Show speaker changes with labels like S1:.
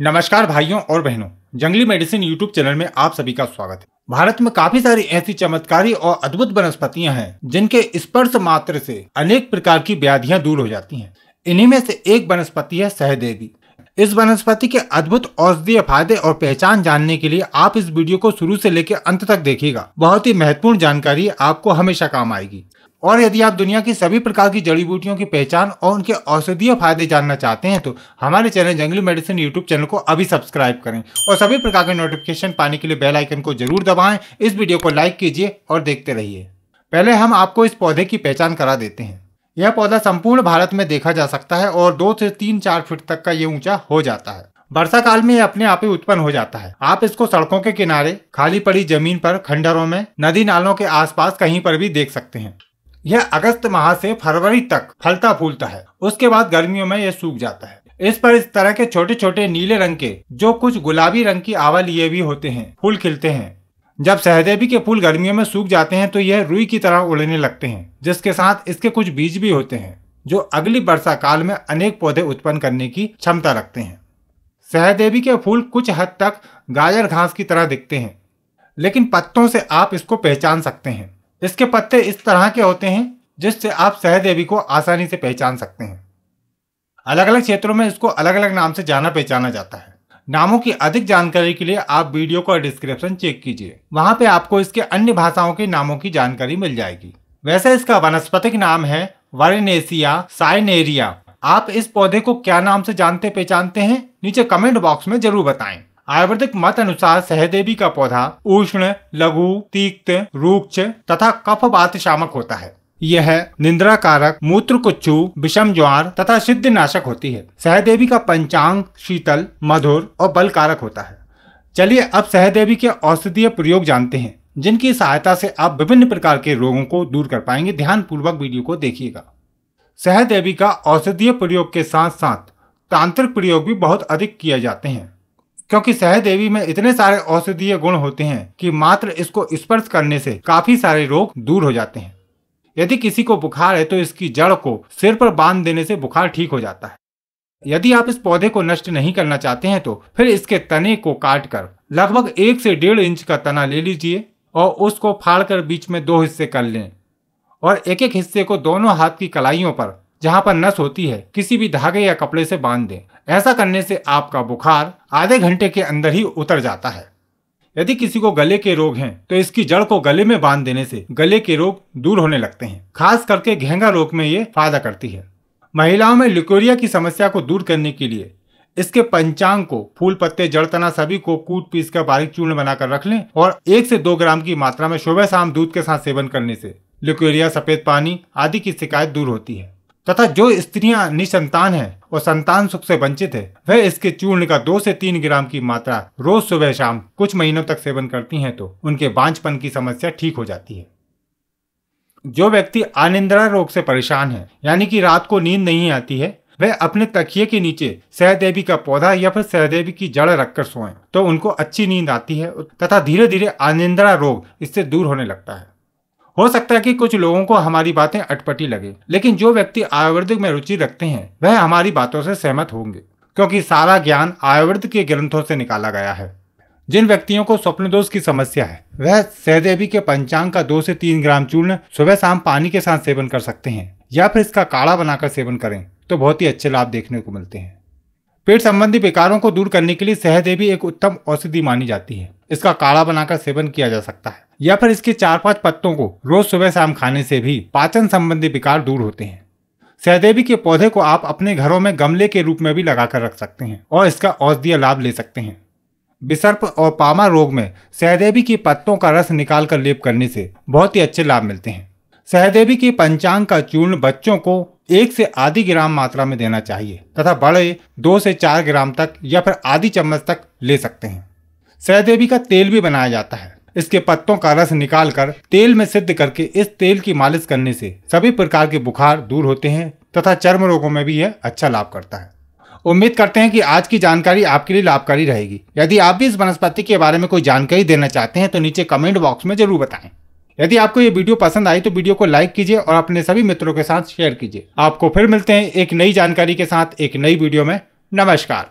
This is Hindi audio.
S1: नमस्कार भाइयों और बहनों जंगली मेडिसिन यूट्यूब चैनल में आप सभी का स्वागत है भारत में काफी सारी ऐसी चमत्कारी और अद्भुत वनस्पतियां हैं जिनके स्पर्श मात्र से अनेक प्रकार की व्याधियां दूर हो जाती हैं इन्हीं में से एक वनस्पति है सहदेवी इस वनस्पति के अद्भुत औषधीय फायदे और पहचान जानने के लिए आप इस वीडियो को शुरू से लेकर अंत तक देखिएगा बहुत ही महत्वपूर्ण जानकारी आपको हमेशा काम आएगी और यदि आप दुनिया की सभी प्रकार की जड़ी बूटियों की पहचान और उनके औषधीय फायदे जानना चाहते हैं तो हमारे चैनल जंगली मेडिसिन यूट्यूब चैनल को अभी सब्सक्राइब करें और सभी प्रकार के नोटिफिकेशन पाने के लिए बेल आइकन को जरूर दबाएं इस वीडियो को लाइक कीजिए और देखते रहिए पहले हम आपको इस पौधे की पहचान करा देते हैं यह पौधा संपूर्ण भारत में देखा जा सकता है और दो से तीन चार फीट तक का ये ऊंचा हो जाता है वर्षा काल में यह अपने आप ही उत्पन्न हो जाता है आप इसको सड़कों के किनारे खाली पड़ी जमीन पर खंडरों में नदी नालों के आसपास कहीं पर भी देख सकते हैं यह अगस्त माह से फरवरी तक फलता फूलता है उसके बाद गर्मियों में यह सूख जाता है इस पर इस तरह के छोटे छोटे नीले रंग के जो कुछ गुलाबी रंग की आवा लिए भी होते हैं फूल खिलते हैं जब सहदेवी के फूल गर्मियों में सूख जाते हैं तो यह रुई की तरह उड़ने लगते हैं जिसके साथ इसके कुछ बीज भी होते हैं जो अगली वर्षा काल में अनेक पौधे उत्पन्न करने की क्षमता रखते हैं सहदेवी के फूल कुछ हद तक गाजर घास की तरह दिखते हैं लेकिन पत्तों से आप इसको पहचान सकते हैं इसके पत्ते इस तरह के होते हैं जिससे आप सहदेवी को आसानी से पहचान सकते हैं अलग अलग क्षेत्रों में इसको अलग अलग नाम से जाना पहचाना जाता है नामों की अधिक जानकारी के लिए आप वीडियो का डिस्क्रिप्शन चेक कीजिए वहाँ पे आपको इसके अन्य भाषाओं के नामों की जानकारी मिल जाएगी वैसे इसका वनस्पतिक नाम है वर्नेसिया साइनेरिया आप इस पौधे को क्या नाम से जानते पहचानते हैं नीचे कमेंट बॉक्स में जरूर बताएं आयुर्वेदिक मत अनुसार सहदेवी का पौधा उष्ण लघु तीक्त रूक्ष तथा कफ बात शामक होता है यह निंद्रा कारक मूत्र कुच्चू विषम ज्वार तथा सिद्ध नाशक होती है सहदेवी का पंचांग शीतल मधुर और बल कारक होता है चलिए अब सहदेवी के औषधीय प्रयोग जानते हैं जिनकी सहायता से आप विभिन्न प्रकार के रोगों को दूर कर पाएंगे ध्यान पूर्वक वीडियो को देखिएगा सहदेवी का औषधीय प्रयोग के साथ साथ तांत्रिक प्रयोग भी बहुत अधिक किए जाते हैं क्योंकि सहदेवी में इतने सारे औषधीय गुण होते हैं कि मात्र इसको स्पर्श करने से काफी सारे रोग दूर हो जाते हैं यदि किसी को बुखार है तो इसकी जड़ को सिर पर बांध देने से बुखार ठीक हो जाता है यदि आप इस पौधे को नष्ट नहीं करना चाहते हैं तो फिर इसके तने को काट कर लगभग एक से डेढ़ इंच का तना ले लीजिए और उसको फाड़ कर बीच में दो हिस्से कर लें और एक एक हिस्से को दोनों हाथ की कलाइयों पर जहाँ पर नस होती है किसी भी धागे या कपड़े से बांध दें ऐसा करने से आपका बुखार आधे घंटे के अंदर ही उतर जाता है यदि किसी को गले के रोग हैं तो इसकी जड़ को गले में बांध देने से गले के रोग दूर होने लगते हैं खास करके घेंगा रोग में ये फायदा करती है महिलाओं में लिकोरिया की समस्या को दूर करने के लिए इसके पंचांग को फूल पत्ते जड़ तना सभी को कूट पीस कर बारीक चूर्ण बनाकर रख लें और एक से दो ग्राम की मात्रा में सुबह शाम दूध के साथ सेवन करने से लिकोरिया सफेद पानी आदि की शिकायत दूर होती है तथा जो स्त्रियां निसंतान है और संतान सुख से वंचित है वह इसके चूर्ण का दो से तीन ग्राम की मात्रा रोज सुबह शाम कुछ महीनों तक सेवन करती हैं तो उनके बांझपन की समस्या ठीक हो जाती है जो व्यक्ति आनिंद्रा रोग से परेशान है यानी कि रात को नींद नहीं आती है वह अपने तकिए के नीचे सहदेवी का पौधा या फिर सहदेवी की जड़ रखकर सोएं तो उनको अच्छी नींद आती है तथा धीरे धीरे आनिंद्रा रोग इससे दूर होने लगता है हो सकता है कि कुछ लोगों को हमारी बातें अटपटी लगे लेकिन जो व्यक्ति आयुर्वेदिक में रुचि रखते हैं वह हमारी बातों से सहमत होंगे क्योंकि सारा ज्ञान आयुर्वेद के ग्रंथों से निकाला गया है जिन व्यक्तियों को स्वप्न दोष की समस्या है वह सहदेवी के पंचांग का दो से तीन ग्राम चूर्ण सुबह शाम पानी के साथ सेवन कर सकते हैं या फिर इसका काढ़ा बनाकर सेवन करें तो बहुत ही अच्छे लाभ देखने को मिलते हैं पेट संबंधी विकारों को दूर करने के लिए सहदेवी एक उत्तम औषधि मानी जाती है इसका काढ़ा बनाकर सेवन किया जा सकता है या फिर इसके चार पांच पत्तों को रोज सुबह शाम खाने से भी पाचन संबंधी विकार दूर होते हैं सहदेवी के पौधे को आप अपने घरों में गमले के रूप में भी लगाकर रख सकते हैं और इसका औषधीय लाभ ले सकते हैं विसर्प और पामा रोग में सहदेवी के पत्तों का रस निकाल कर लेप करने से बहुत ही अच्छे लाभ मिलते हैं सहदेवी के पंचांग का चूर्ण बच्चों को एक से आधी ग्राम मात्रा में देना चाहिए तथा बड़े दो से चार ग्राम तक या फिर आधी चम्मच तक ले सकते हैं सहदेवी का तेल भी बनाया जाता है इसके पत्तों का रस निकालकर तेल में सिद्ध करके इस तेल की मालिश करने से सभी प्रकार के बुखार दूर होते हैं तथा चर्म रोगों में भी यह अच्छा लाभ करता है उम्मीद करते हैं कि आज की जानकारी आपके लिए लाभकारी रहेगी यदि आप भी इस वनस्पति के बारे में कोई जानकारी देना चाहते हैं तो नीचे कमेंट बॉक्स में जरूर बताएं यदि आपको ये वीडियो पसंद आई तो वीडियो को लाइक कीजिए और अपने सभी मित्रों के साथ शेयर कीजिए आपको फिर मिलते हैं एक नई जानकारी के साथ एक नई वीडियो में नमस्कार